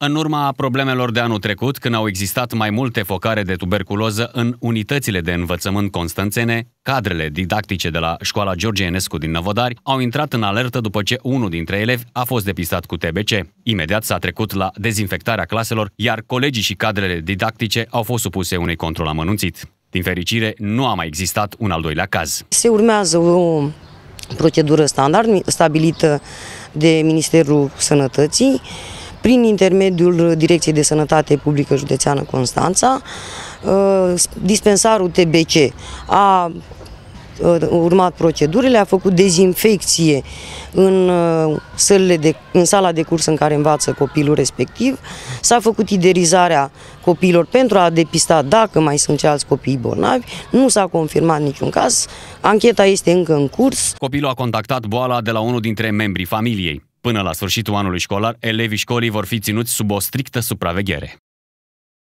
În urma problemelor de anul trecut, când au existat mai multe focare de tuberculoză în unitățile de învățământ constanțene, cadrele didactice de la școala George Enescu din Năvodari au intrat în alertă după ce unul dintre elevi a fost depistat cu TBC. Imediat s-a trecut la dezinfectarea claselor, iar colegii și cadrele didactice au fost supuse unui control amănunțit. Din fericire, nu a mai existat un al doilea caz. Se urmează o procedură standard stabilită de Ministerul Sănătății, prin intermediul Direcției de Sănătate Publică Județeană Constanța, uh, dispensarul TBC a uh, urmat procedurile, a făcut dezinfecție în, uh, sălile de, în sala de curs în care învață copilul respectiv, s-a făcut iderizarea copiilor pentru a depista dacă mai sunt ceilalți copii bolnavi, nu s-a confirmat niciun caz, ancheta este încă în curs. Copilul a contactat boala de la unul dintre membrii familiei. Până la sfârșitul anului școlar, elevii școlii vor fi ținuți sub o strictă supraveghere.